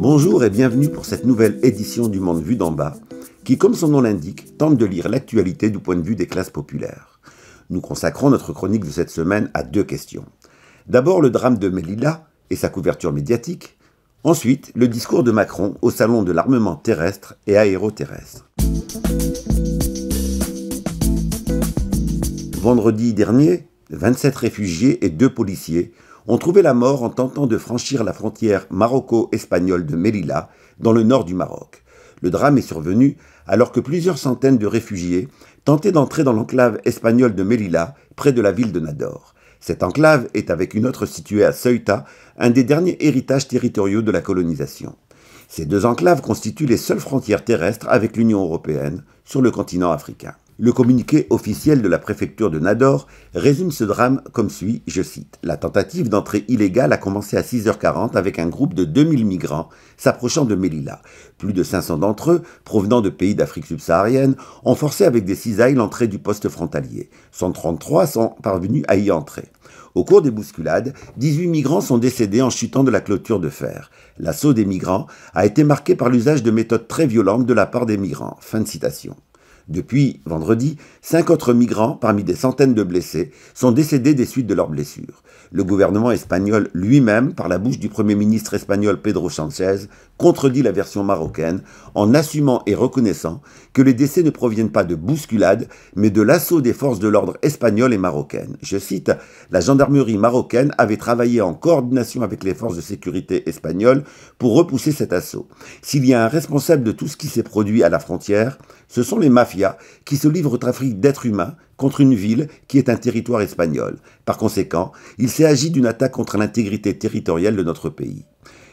Bonjour et bienvenue pour cette nouvelle édition du Monde Vu d'en bas, qui, comme son nom l'indique, tente de lire l'actualité du point de vue des classes populaires. Nous consacrons notre chronique de cette semaine à deux questions. D'abord le drame de Melilla et sa couverture médiatique, ensuite le discours de Macron au Salon de l'armement terrestre et aéroterrestre. Vendredi dernier, 27 réfugiés et deux policiers ont trouvé la mort en tentant de franchir la frontière maroco-espagnole de Melilla, dans le nord du Maroc. Le drame est survenu alors que plusieurs centaines de réfugiés tentaient d'entrer dans l'enclave espagnole de Melilla, près de la ville de Nador. Cette enclave est, avec une autre située à Ceuta, un des derniers héritages territoriaux de la colonisation. Ces deux enclaves constituent les seules frontières terrestres avec l'Union européenne sur le continent africain. Le communiqué officiel de la préfecture de Nador résume ce drame comme suit, je cite, La tentative d'entrée illégale a commencé à 6h40 avec un groupe de 2000 migrants s'approchant de Melilla. Plus de 500 d'entre eux, provenant de pays d'Afrique subsaharienne, ont forcé avec des cisailles l'entrée du poste frontalier. 133 sont parvenus à y entrer. Au cours des bousculades, 18 migrants sont décédés en chutant de la clôture de fer. L'assaut des migrants a été marqué par l'usage de méthodes très violentes de la part des migrants. Fin de citation. Depuis vendredi, cinq autres migrants, parmi des centaines de blessés, sont décédés des suites de leurs blessures. Le gouvernement espagnol lui-même, par la bouche du Premier ministre espagnol Pedro Sanchez, contredit la version marocaine en assumant et reconnaissant que les décès ne proviennent pas de bousculades, mais de l'assaut des forces de l'ordre espagnoles et marocaines. Je cite, La gendarmerie marocaine avait travaillé en coordination avec les forces de sécurité espagnoles pour repousser cet assaut. S'il y a un responsable de tout ce qui s'est produit à la frontière, ce sont les mafias qui se livre au trafic d'êtres humains contre une ville qui est un territoire espagnol. Par conséquent, il s'agit d'une attaque contre l'intégrité territoriale de notre pays.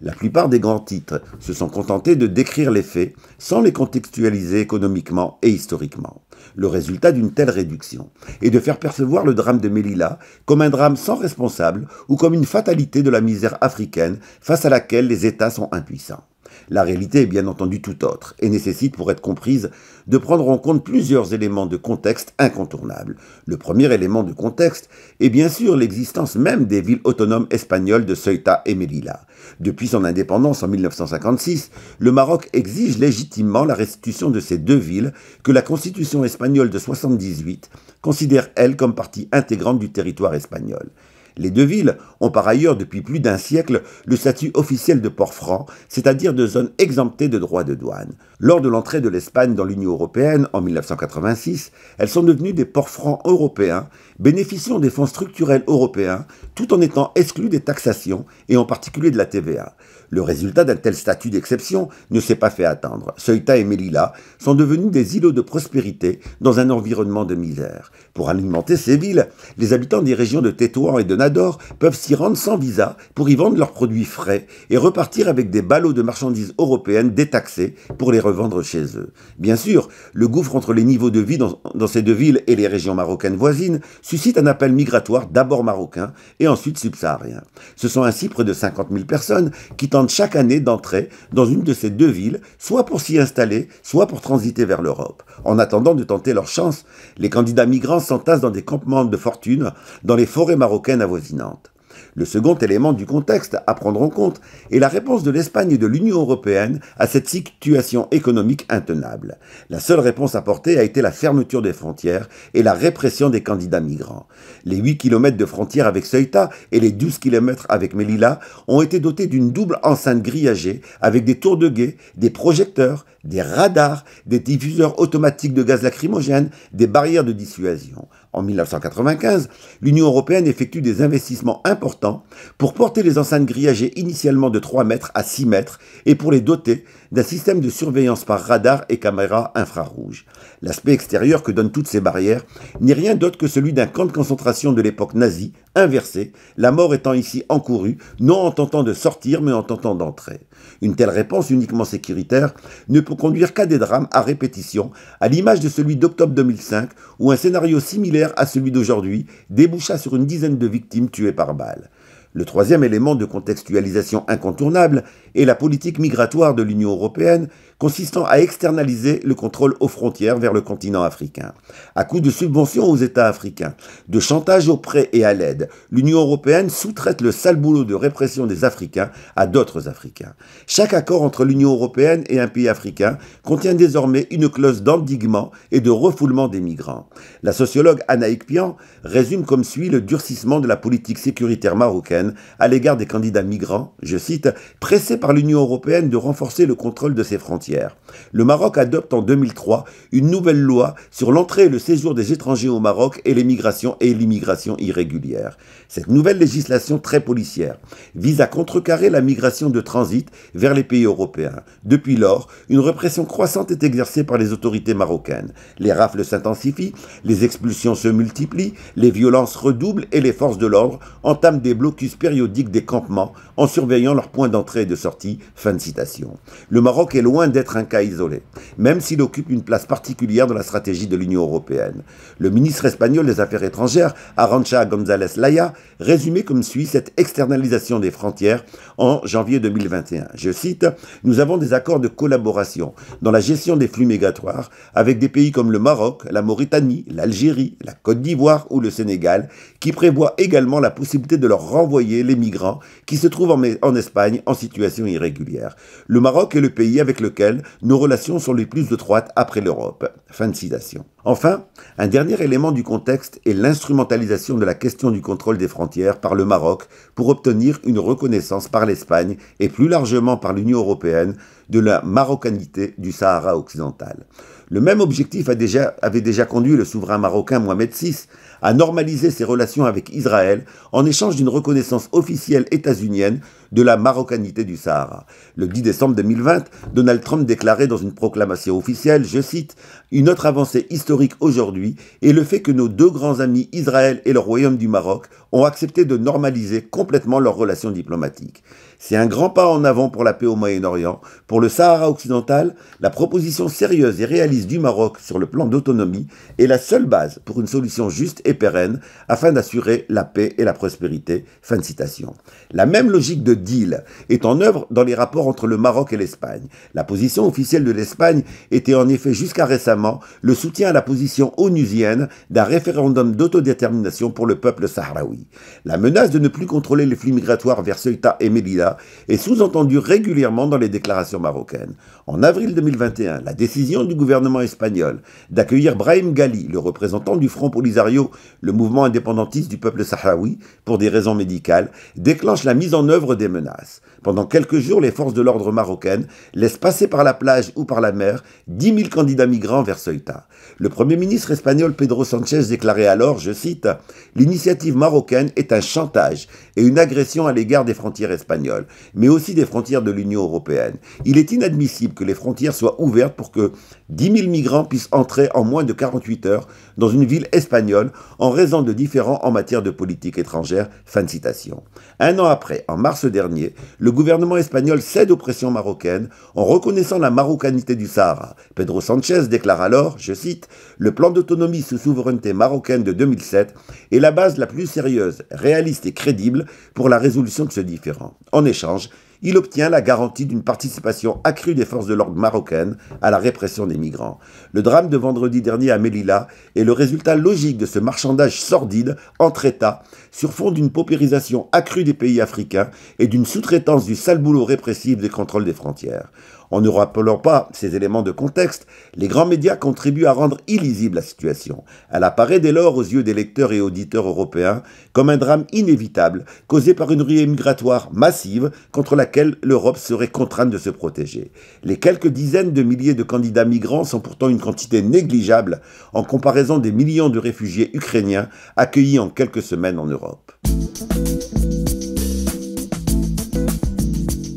La plupart des grands titres se sont contentés de décrire les faits sans les contextualiser économiquement et historiquement. Le résultat d'une telle réduction est de faire percevoir le drame de Melilla comme un drame sans responsable ou comme une fatalité de la misère africaine face à laquelle les États sont impuissants. La réalité est bien entendu tout autre et nécessite, pour être comprise, de prendre en compte plusieurs éléments de contexte incontournables. Le premier élément de contexte est bien sûr l'existence même des villes autonomes espagnoles de Ceuta et Melilla. Depuis son indépendance en 1956, le Maroc exige légitimement la restitution de ces deux villes que la Constitution espagnole de 1978 considère elle comme partie intégrante du territoire espagnol. Les deux villes ont par ailleurs depuis plus d'un siècle le statut officiel de port franc, c'est-à-dire de zone exemptée de droits de douane. Lors de l'entrée de l'Espagne dans l'Union européenne en 1986, elles sont devenues des ports francs européens, bénéficiant des fonds structurels européens, tout en étant exclues des taxations, et en particulier de la TVA. Le résultat d'un tel statut d'exception ne s'est pas fait attendre. Ceuta et Melilla sont devenus des îlots de prospérité dans un environnement de misère. Pour alimenter ces villes, les habitants des régions de Tétouan et de Nador peuvent s'y rendre sans visa pour y vendre leurs produits frais et repartir avec des ballots de marchandises européennes détaxées pour les revendre chez eux. Bien sûr, le gouffre entre les niveaux de vie dans, ces deux villes et les régions marocaines voisines suscite un appel migratoire d'abord marocain et ensuite subsaharien. Ce sont ainsi près de 50 000 personnes qui tentent chaque année d'entrer dans une de ces deux villes, soit pour s'y installer, soit pour transiter vers l'Europe. En attendant de tenter leur chance, les candidats migrants s'entassent dans des campements de fortune dans les forêts marocaines avoisinantes. Le second élément du contexte à prendre en compte est la réponse de l'Espagne et de l'Union européenne à cette situation économique intenable. La seule réponse apportée a été la fermeture des frontières et la répression des candidats migrants. Les 8 km de frontières avec Ceuta et les 12 km avec Melilla ont été dotés d'une double enceinte grillagée avec des tours de guet, des projecteurs, des radars, des diffuseurs automatiques de gaz lacrymogène, des barrières de dissuasion. En 1995, l'Union européenne effectue des investissements importants pour porter les enceintes grillagées initialement de 3 mètres à 6 mètres et pour les doter d'un système de surveillance par radar et caméra infrarouge. L'aspect extérieur que donnent toutes ces barrières n'est rien d'autre que celui d'un camp de concentration de l'époque nazie inversé, la mort étant ici encourue, non en tentant de sortir mais en tentant d'entrer. Une telle réponse uniquement sécuritaire ne peut conduire qu'à des drames à répétition, à l'image de celui d'octobre 2005, où un scénario similaire à celui d'aujourd'hui déboucha sur une dizaine de victimes tuées par balles. Le troisième élément de contextualisation incontournable et la politique migratoire de l'Union européenne consistant à externaliser le contrôle aux frontières vers le continent africain. À coup de subventions aux États africains, de chantage aux prêts et à l'aide, l'Union européenne sous-traite le sale boulot de répression des Africains à d'autres Africains. Chaque accord entre l'Union européenne et un pays africain contient désormais une clause d'endiguement et de refoulement des migrants. La sociologue Anaïk Pian résume comme suit le durcissement de la politique sécuritaire marocaine à l'égard des candidats migrants, je cite, pressés par l'Union européenne de renforcer le contrôle de ses frontières. Le Maroc adopte en 2003 une nouvelle loi sur l'entrée et le séjour des étrangers au Maroc et l'immigration et l'immigration irrégulière. Cette nouvelle législation très policière vise à contrecarrer la migration de transit vers les pays européens. Depuis lors, une répression croissante est exercée par les autorités marocaines. Les rafles s'intensifient, les expulsions se multiplient, les violences redoublent et les forces de l'ordre entament des blocus périodiques des campements en surveillant leurs points d'entrée et de sortie. Fin de citation. Le Maroc est loin d'être un cas isolé, même s'il occupe une place particulière dans la stratégie de l'Union européenne. Le ministre espagnol des Affaires étrangères, Arancha González Laya, résumait comme suit cette externalisation des frontières en janvier 2021. Je cite, Nous avons des accords de collaboration dans la gestion des flux migratoires avec des pays comme le Maroc, la Mauritanie, l'Algérie, la Côte d'Ivoire ou le Sénégal, qui prévoient également la possibilité de leur renvoyer les migrants qui se trouvent en, en Espagne en situation irrégulière. Le Maroc est le pays avec lequel nos relations sont les plus étroites après l'Europe. Fin de citation. Enfin, un dernier élément du contexte est l'instrumentalisation de la question du contrôle des frontières par le Maroc pour obtenir une reconnaissance par l'Espagne et plus largement par l'Union européenne de la marocanité du Sahara occidental. Le même objectif déjà, avait déjà conduit le souverain marocain Mohamed VI à normaliser ses relations avec Israël en échange d'une reconnaissance officielle états-unienne de la marocanité du Sahara. Le 10 décembre 2020, Donald Trump déclarait dans une proclamation officielle, je cite, Une autre avancée historique aujourd'hui est le fait que nos deux grands amis Israël et le Royaume du Maroc ont accepté de normaliser complètement leurs relations diplomatiques. C'est un grand pas en avant pour la paix au Moyen-Orient. Pour le Sahara occidental, la proposition sérieuse et réaliste du Maroc sur le plan d'autonomie est la seule base pour une solution juste et pérenne afin d'assurer la paix et la prospérité. Fin de citation. La même logique de deal est en œuvre dans les rapports entre le Maroc et l'Espagne. La position officielle de l'Espagne était en effet jusqu'à récemment le soutien à la position onusienne d'un référendum d'autodétermination pour le peuple sahraoui. La menace de ne plus contrôler les flux migratoires vers Ceuta et Melilla est sous-entendue régulièrement dans les déclarations marocaines. En avril 2021, la décision du gouvernement espagnol d'accueillir Brahim Ghali, le représentant du Front Polisario, le mouvement indépendantiste du peuple sahraoui, pour des raisons médicales, déclenche la mise en œuvre des menaces. Pendant quelques jours, les forces de l'ordre marocaines laissent passer par la plage ou par la mer 10 000 candidats migrants vers Ceuta. Le Premier ministre espagnol Pedro Sanchez déclarait alors, je cite, L'initiative marocaine est un chantage et une agression à l'égard des frontières espagnoles, mais aussi des frontières de l'Union européenne. Il est inadmissible que les frontières soient ouvertes pour que 10 000 migrants puissent entrer en moins de 48 heures dans une ville espagnole en raison de différends en matière de politique étrangère. Fin de citation. Un an après, en mars dernier, le gouvernement espagnol cède aux pressions marocaines en reconnaissant la marocanité du Sahara. Pedro Sanchez déclare alors, je cite, Le plan d'autonomie sous souveraineté marocaine de 2007 est la base la plus sérieuse, réaliste et crédible pour la résolution de ce différend. En échange, il obtient la garantie d'une participation accrue des forces de l'ordre marocaines à la répression des migrants. Le drame de vendredi dernier à Melilla est le résultat logique de ce marchandage sordide entre États sur fond d'une paupérisation accrue des pays africains et d'une sous-traitance du sale boulot répressif des contrôles des frontières. En ne rappelant pas ces éléments de contexte, les grands médias contribuent à rendre illisible la situation. Elle apparaît dès lors aux yeux des lecteurs et auditeurs européens comme un drame inévitable causé par une ruée migratoire massive contre laquelle l'Europe serait contrainte de se protéger. Les quelques dizaines de milliers de candidats migrants sont pourtant une quantité négligeable en comparaison des millions de réfugiés ukrainiens accueillis en quelques semaines en Europe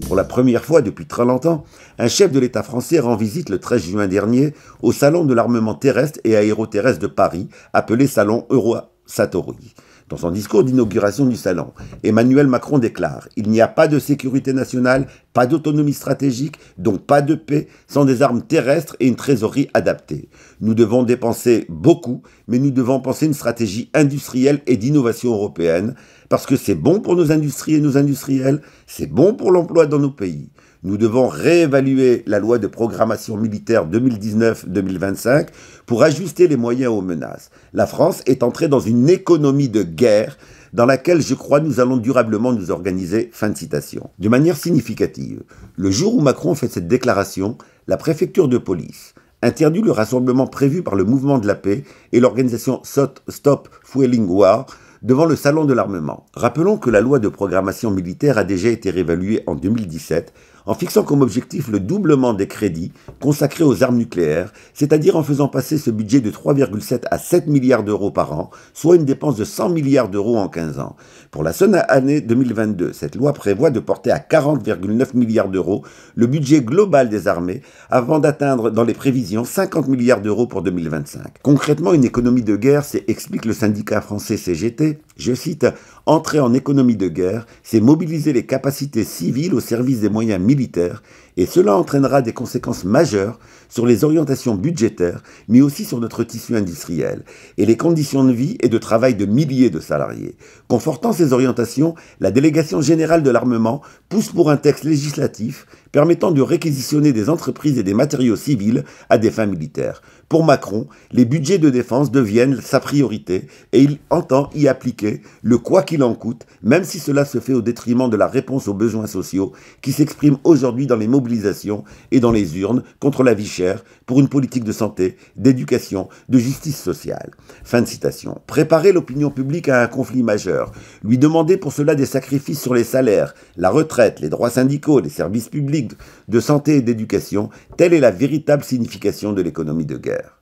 pour la première fois depuis très longtemps, un chef de l'État français rend visite le 13 juin dernier au Salon de l'armement terrestre et aéroterrestre de Paris, appelé Salon Eurosatory. Dans son discours d'inauguration du salon, Emmanuel Macron déclare Il n'y a pas de sécurité nationale, pas d'autonomie stratégique, donc pas de paix, sans des armes terrestres et une trésorerie adaptée. Nous devons dépenser beaucoup, mais nous devons penser une stratégie industrielle et d'innovation européenne, parce que c'est bon pour nos industries et nos industriels, c'est bon pour l'emploi dans nos pays. Nous devons réévaluer la loi de programmation militaire 2019-2025 pour ajuster les moyens aux menaces. La France est entrée dans une économie de guerre dans laquelle je crois nous allons durablement nous organiser. Fin de citation. De manière significative, le jour où Macron fait cette déclaration, la préfecture de police interdit le rassemblement prévu par le mouvement de la paix et l'organisation Sot Stop Fueling War devant le salon de l'armement. Rappelons que la loi de programmation militaire a déjà été réévaluée en 2017 en fixant comme objectif le doublement des crédits consacrés aux armes nucléaires, c'est-à-dire en faisant passer ce budget de 3,7 à 7 milliards d'euros par an, soit une dépense de 100 milliards d'euros en 15 ans. Pour la seule année 2022, cette loi prévoit de porter à 40,9 milliards d'euros le budget global des armées avant d'atteindre dans les prévisions 50 milliards d'euros pour 2025. Concrètement, une économie de guerre, c'est explique le syndicat français CGT, je cite, Entrer en économie de guerre, c'est mobiliser les capacités civiles au service des moyens militaires et cela entraînera des conséquences majeures sur les orientations budgétaires, mais aussi sur notre tissu industriel et les conditions de vie et de travail de milliers de salariés. Confortant ces orientations, la délégation générale de l'armement pousse pour un texte législatif permettant de réquisitionner des entreprises et des matériaux civils à des fins militaires. Pour Macron, les budgets de défense deviennent sa priorité et il entend y appliquer le quoi qu'il en coûte, même si cela se fait au détriment de la réponse aux besoins sociaux qui s'expriment aujourd'hui dans les mobilisations et dans les urnes contre la vie chère pour une politique de santé, d'éducation, de justice sociale. Fin de citation. Préparer l'opinion publique à un conflit majeur, lui demander pour cela des sacrifices sur les salaires, la retraite, les droits syndicaux, les services publics de santé et d'éducation, telle est la véritable signification de l'économie de guerre.